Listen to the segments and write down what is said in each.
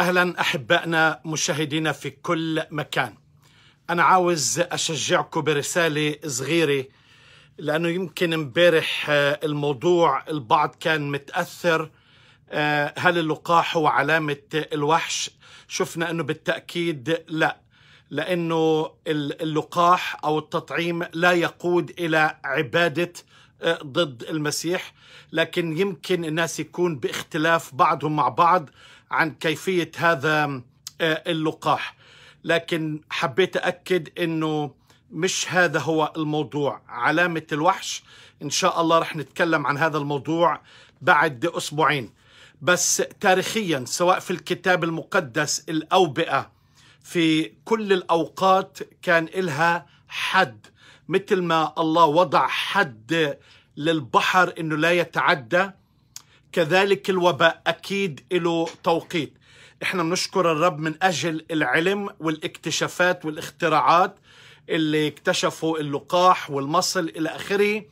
اهلا احبائنا مشاهدينا في كل مكان انا عاوز اشجعكم برساله صغيره لانه يمكن امبارح آه، الموضوع البعض كان متاثر آه، هل اللقاح هو علامه الوحش شفنا انه بالتاكيد لا لانه اللقاح او التطعيم لا يقود الى عباده آه، ضد المسيح لكن يمكن الناس يكون باختلاف بعضهم مع بعض عن كيفيه هذا آه، اللقاح لكن حبيت اكد انه مش هذا هو الموضوع علامه الوحش ان شاء الله رح نتكلم عن هذا الموضوع بعد اسبوعين بس تاريخيا سواء في الكتاب المقدس الاوبئه في كل الاوقات كان إلها حد مثل ما الله وضع حد للبحر انه لا يتعدى كذلك الوباء أكيد له توقيت احنا بنشكر الرب من أجل العلم والاكتشافات والاختراعات اللي اكتشفوا اللقاح والمصل إلى آخره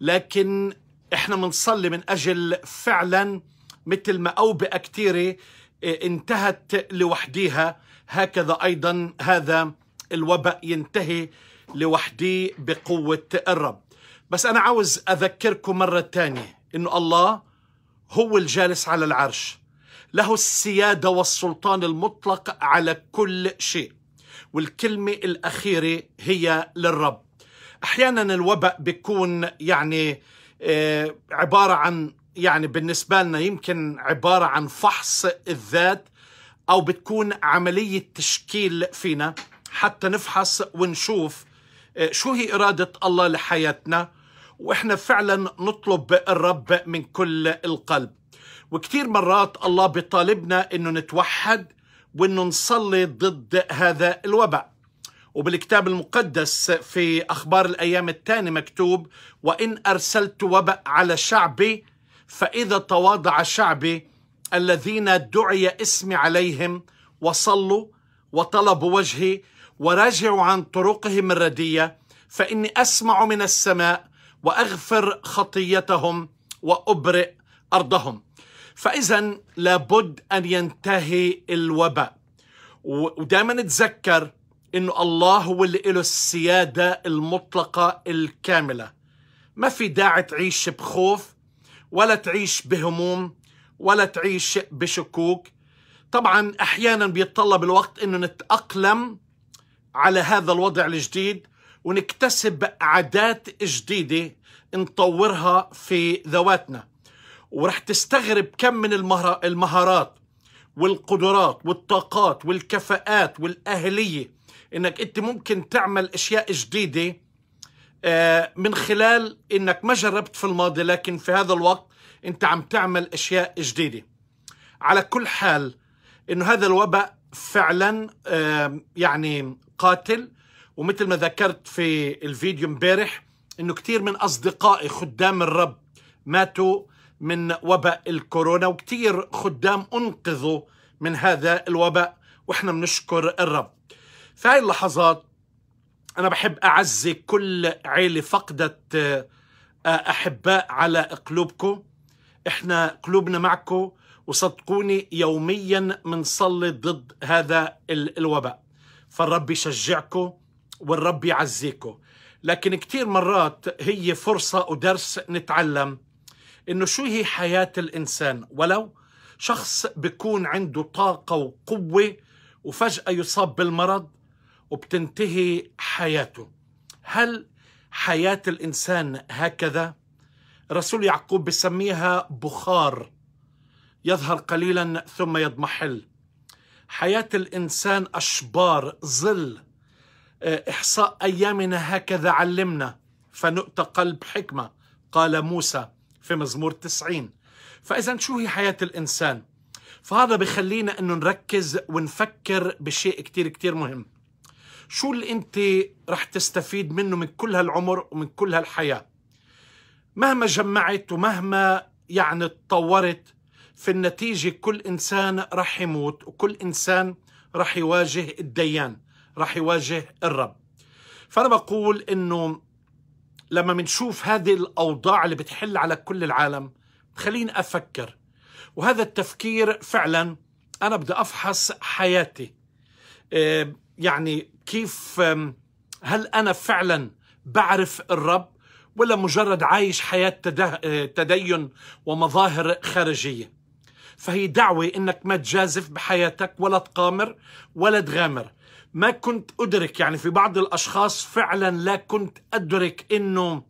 لكن احنا بنصلي من أجل فعلا مثل ما أوبئة كثيرة إيه، انتهت لوحديها هكذا أيضا هذا الوباء ينتهي لوحدي بقوة الرب بس أنا عاوز أذكركم مرة تانية إنه الله هو الجالس على العرش له السياده والسلطان المطلق على كل شيء والكلمه الاخيره هي للرب احيانا الوباء بيكون يعني آه، عباره عن يعني بالنسبه لنا يمكن عباره عن فحص الذات او بتكون عمليه تشكيل فينا حتى نفحص ونشوف آه، شو هي اراده الله لحياتنا واحنا فعلا نطلب الرب من كل القلب وكثير مرات الله بيطالبنا انه نتوحد وانه نصلي ضد هذا الوباء وبالكتاب المقدس في اخبار الايام الثاني مكتوب وان ارسلت وباء على شعبي فاذا تواضع شعبي الذين دعي اسمي عليهم وصلوا وطلبوا وجهي ورجعوا عن طرقهم الرديه فاني اسمع من السماء واغفر خطيتهم وابرئ ارضهم فاذا لابد ان ينتهي الوباء ودائما نتذكر انه الله هو اللي له السياده المطلقه الكامله ما في داعي تعيش بخوف ولا تعيش بهموم ولا تعيش بشكوك طبعا احيانا بيتطلب الوقت انه نتاقلم على هذا الوضع الجديد ونكتسب عادات جديدة نطورها في ذواتنا ورح تستغرب كم من المهارات والقدرات والطاقات والكفاءات والأهلية إنك أنت ممكن تعمل أشياء جديدة آه، من خلال إنك ما جربت في الماضي لكن في هذا الوقت أنت عم تعمل أشياء جديدة على كل حال إنه هذا الوباء فعلا يعني قاتل ومثل ما ذكرت في الفيديو امبارح انه كثير من اصدقائي خدام الرب ماتوا من وباء الكورونا وكثير خدام انقذوا من هذا الوباء واحنا بنشكر الرب في هاي اللحظات انا بحب اعزي كل عيله فقدت آه، احباء على قلوبكم احنا قلوبنا معكم وصدقوني يوميا بنصلي ضد هذا الوباء فالرب يشجعكم والرب يعزيكم لكن كتير مرات هي فرصة ودرس نتعلم إنه شو هي حياة الإنسان ولو شخص بيكون عنده طاقة وقوة وفجأة يصاب بالمرض وبتنتهي حياته هل حياة الإنسان هكذا؟ رسول يعقوب بسميها بخار يظهر قليلا ثم يضمحل حياة الإنسان أشبار ظل إحصاء أيامنا هكذا علمنا فنؤتى قلب حكمة قال موسى في مزمور تسعين فإذا شو هي حياة الإنسان فهذا بخلينا أنه نركز ونفكر بشيء كتير كتير مهم شو اللي أنت رح تستفيد منه من كل هالعمر ومن كل هالحياة مهما جمعت ومهما يعني تطورت في النتيجة كل إنسان رح يموت وكل إنسان رح يواجه الديان راح يواجه الرب فأنا بقول إنه لما بنشوف هذه الأوضاع اللي بتحل على كل العالم خليني أفكر وهذا التفكير فعلا أنا بدي أفحص حياتي آه، يعني كيف هل أنا فعلا بعرف الرب ولا مجرد عايش حياة آه، تدين ومظاهر خارجية فهي دعوة إنك ما تجازف بحياتك ولا تقامر ولا تغامر ما كنت أدرك يعني في بعض الأشخاص فعلا لا كنت أدرك أنه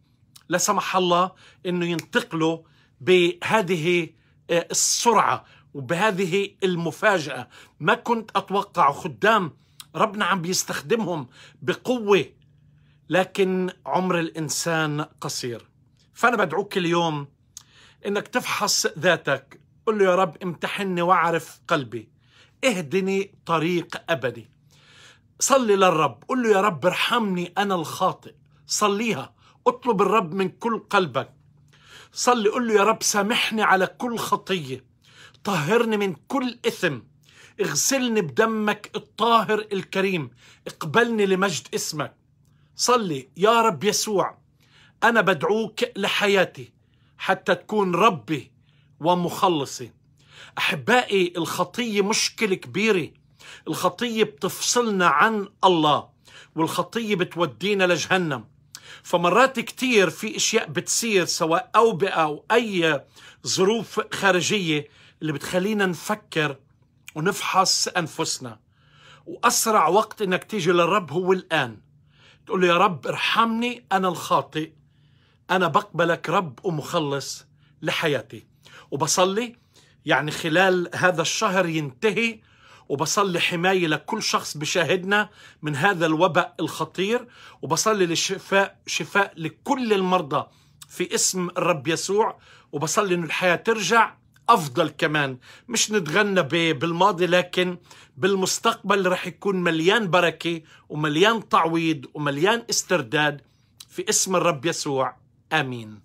لا سمح الله أنه ينتقلوا بهذه آه، السرعة وبهذه المفاجأة ما كنت أتوقع خدام ربنا عم بيستخدمهم بقوة لكن عمر الإنسان قصير فأنا بدعوك اليوم إنك تفحص ذاتك قل له يا رب امتحني واعرف قلبي اهدني طريق أبدي صلي للرب قل له يا رب ارحمني أنا الخاطئ صليها اطلب الرب من كل قلبك صلي قل له يا رب سامحني على كل خطية طهرني من كل إثم اغسلني بدمك الطاهر الكريم اقبلني لمجد اسمك صلي يا رب يسوع أنا بدعوك لحياتي حتى تكون ربي ومخلصي أحبائي الخطية مشكلة كبيرة الخطية بتفصلنا عن الله والخطية بتودينا لجهنم فمرات كتير في اشياء بتصير سواء اوبئه او اي ظروف خارجيه اللي بتخلينا نفكر ونفحص انفسنا واسرع وقت انك تيجي للرب هو الان تقول له يا رب ارحمني انا الخاطئ انا بقبلك رب ومخلص لحياتي وبصلي يعني خلال هذا الشهر ينتهي وبصلي حماية لكل شخص بشاهدنا من هذا الوباء الخطير وبصلي للشفاء شفاء لكل المرضى في اسم الرب يسوع وبصلي أن الحياة ترجع أفضل كمان مش نتغنى بالماضي لكن بالمستقبل رح يكون مليان بركة ومليان تعويض ومليان استرداد في اسم الرب يسوع آمين